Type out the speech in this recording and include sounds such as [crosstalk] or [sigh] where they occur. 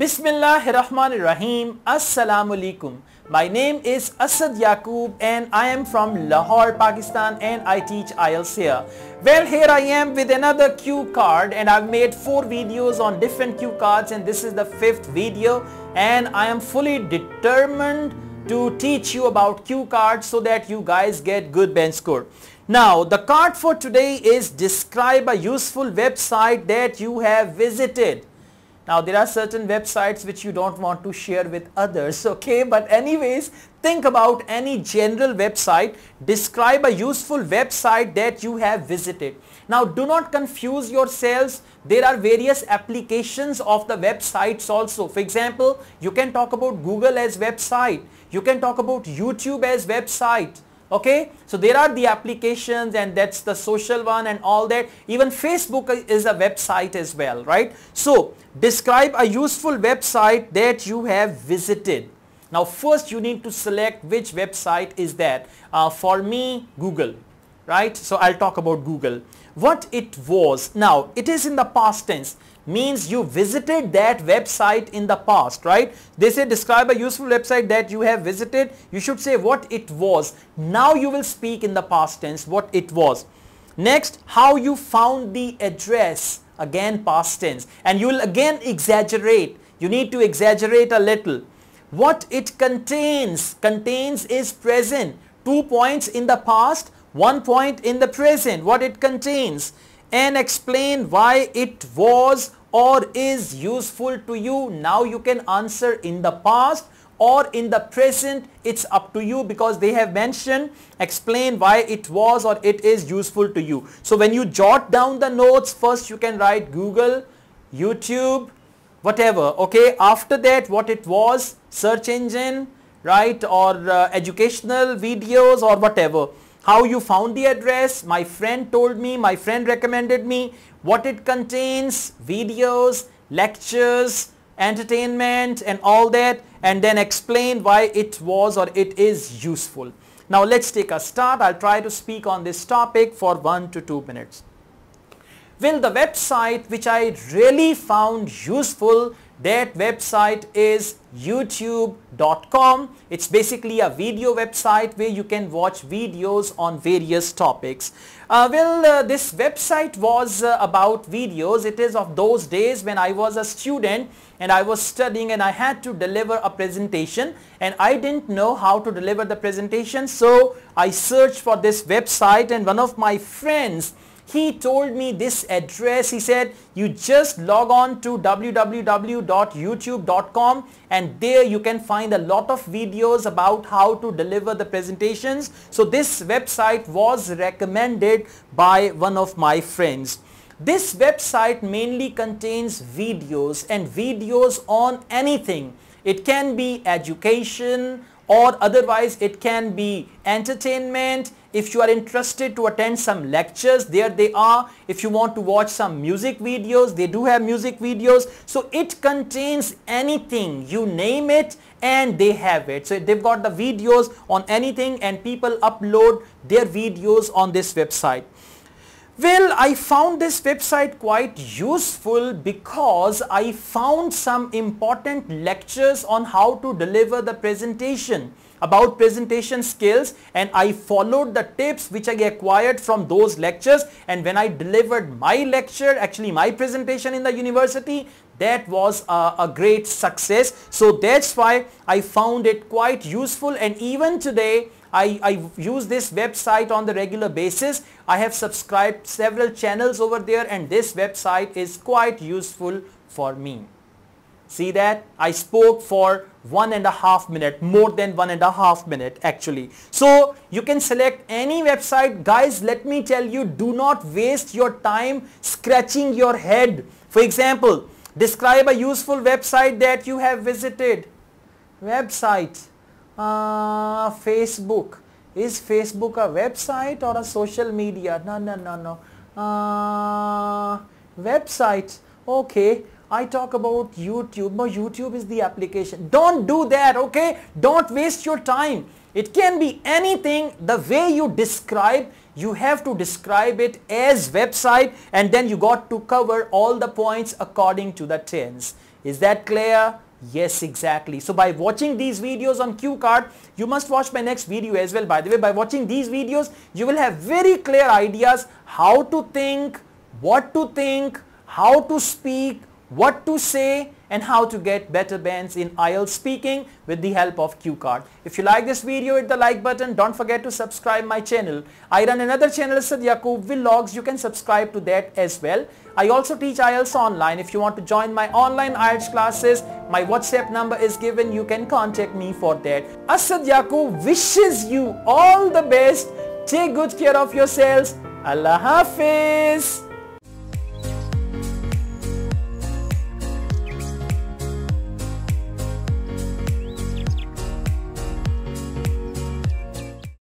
Bismillah Rahman Rahim. Assalamu Alaikum. My name is Asad Yaqub and I am from Lahore, Pakistan and I teach IELTS here. Well, here I am with another cue card and I've made four videos on different cue cards and this is the fifth video and I am fully determined to teach you about cue cards so that you guys get good bench score. Now, the card for today is describe a useful website that you have visited. Now there are certain websites which you don't want to share with others, [laughs] okay? But anyways, think about any general website. Describe a useful website that you have visited. Now do not confuse yourselves. There are various applications of the websites also. For example, you can talk about Google as website. You can talk about YouTube as website okay so there are the applications and that's the social one and all that even facebook is a website as well right so describe a useful website that you have visited now first you need to select which website is that uh, for me google right so i'll talk about google what it was now it is in the past tense means you visited that website in the past, right? They say describe a useful website that you have visited. You should say what it was. Now you will speak in the past tense, what it was. Next, how you found the address, again past tense. And you will again exaggerate. You need to exaggerate a little. What it contains, contains is present. Two points in the past, one point in the present. What it contains and explain why it was or is useful to you. Now you can answer in the past or in the present it's up to you because they have mentioned explain why it was or it is useful to you so when you jot down the notes first you can write google youtube whatever okay after that what it was search engine right or uh, educational videos or whatever how you found the address, my friend told me, my friend recommended me, what it contains, videos, lectures, entertainment and all that and then explain why it was or it is useful. Now let's take a start. I'll try to speak on this topic for one to two minutes. Will the website which I really found useful that website is youtube.com. It's basically a video website where you can watch videos on various topics. Uh, well, uh, this website was uh, about videos. It is of those days when I was a student and I was studying and I had to deliver a presentation and I didn't know how to deliver the presentation. So I searched for this website and one of my friends he told me this address. He said, you just log on to www.youtube.com and there you can find a lot of videos about how to deliver the presentations. So this website was recommended by one of my friends. This website mainly contains videos and videos on anything. It can be education or otherwise it can be entertainment if you are interested to attend some lectures there they are if you want to watch some music videos they do have music videos so it contains anything you name it and they have it so they've got the videos on anything and people upload their videos on this website well, I found this website quite useful because I found some important lectures on how to deliver the presentation about presentation skills and I followed the tips which I acquired from those lectures and when I delivered my lecture actually my presentation in the university that was a, a, great success so that's why I found it quite useful and even today I, I use this website on the regular basis. I have subscribed several channels over there and this website is quite useful for me. See that? I spoke for one and a half minute, more than one and a half minute actually. So you can select any website. Guys, let me tell you, do not waste your time scratching your head. For example, describe a useful website that you have visited. Website. Facebook. Is Facebook a website or a social media? No, no, no, no. Uh, website. Okay. I talk about YouTube. No, YouTube is the application. Don't do that. Okay. Don't waste your time. It can be anything. The way you describe you have to describe it as website and then you got to cover all the points according to the tense. Is that clear? Yes, exactly. So by watching these videos on cue card, you must watch my next video as well. By the way, by watching these videos, you will have very clear ideas how to think, what to think, how to speak, what to say, and how to get better bands in IELTS speaking with the help of QCard. If you like this video, hit the like button. Don't forget to subscribe my channel. I run another channel, Sir Yaqub Vlogs. You can subscribe to that as well. I also teach IELTS online. If you want to join my online IELTS classes, my WhatsApp number is given. You can contact me for that. Asad Yaqub wishes you all the best. Take good care of yourselves. Allah Hafiz.